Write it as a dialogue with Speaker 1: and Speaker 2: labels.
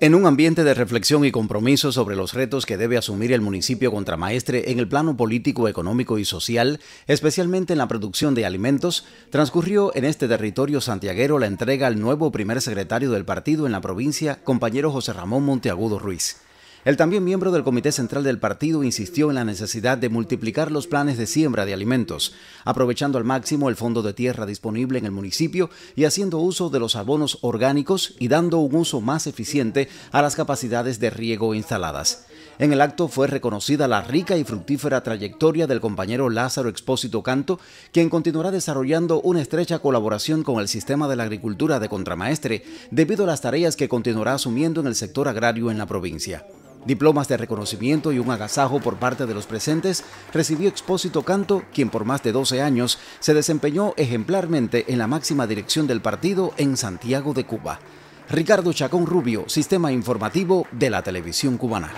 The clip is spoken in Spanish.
Speaker 1: En un ambiente de reflexión y compromiso sobre los retos que debe asumir el municipio contramaestre en el plano político, económico y social, especialmente en la producción de alimentos, transcurrió en este territorio santiaguero la entrega al nuevo primer secretario del partido en la provincia, compañero José Ramón Monteagudo Ruiz. El también miembro del Comité Central del Partido insistió en la necesidad de multiplicar los planes de siembra de alimentos, aprovechando al máximo el fondo de tierra disponible en el municipio y haciendo uso de los abonos orgánicos y dando un uso más eficiente a las capacidades de riego instaladas. En el acto fue reconocida la rica y fructífera trayectoria del compañero Lázaro Expósito Canto, quien continuará desarrollando una estrecha colaboración con el sistema de la agricultura de contramaestre debido a las tareas que continuará asumiendo en el sector agrario en la provincia. Diplomas de reconocimiento y un agasajo por parte de los presentes recibió Expósito Canto, quien por más de 12 años se desempeñó ejemplarmente en la máxima dirección del partido en Santiago de Cuba. Ricardo Chacón Rubio, Sistema Informativo de la Televisión Cubana.